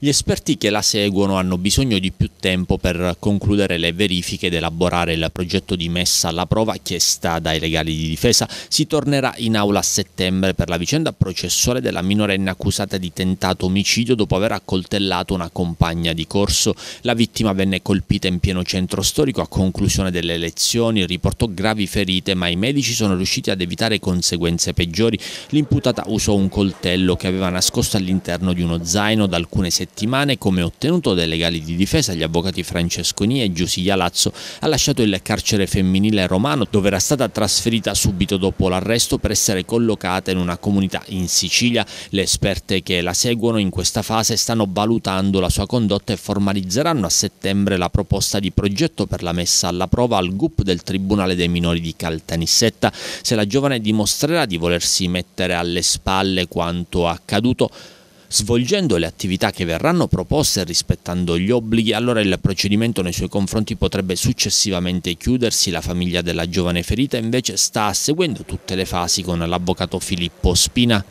Gli esperti che la seguono hanno bisogno di più tempo per concludere le verifiche ed elaborare il progetto di messa alla prova chiesta dai legali di difesa. Si tornerà in aula a settembre per la vicenda processuale della minorenne accusata di tentato omicidio dopo aver accoltellato una compagna di corso. La vittima venne colpita in pieno centro storico a conclusione delle elezioni, riportò gravi ferite ma i medici sono riusciti ad evitare conseguenze peggiori. L'imputata usò un coltello che aveva nascosto all'interno di uno zaino da alcune settimane settimane come ottenuto dai legali di difesa gli avvocati Francesconi e Giusia Lazzo, ha lasciato il carcere femminile romano dove era stata trasferita subito dopo l'arresto per essere collocata in una comunità in Sicilia. Le esperte che la seguono in questa fase stanno valutando la sua condotta e formalizzeranno a settembre la proposta di progetto per la messa alla prova al GUP del Tribunale dei Minori di Caltanissetta. Se la giovane dimostrerà di volersi mettere alle spalle quanto accaduto, svolgendo le attività che verranno proposte e rispettando gli obblighi, allora il procedimento nei suoi confronti potrebbe successivamente chiudersi. La famiglia della giovane ferita invece sta seguendo tutte le fasi con l'avvocato Filippo Spina.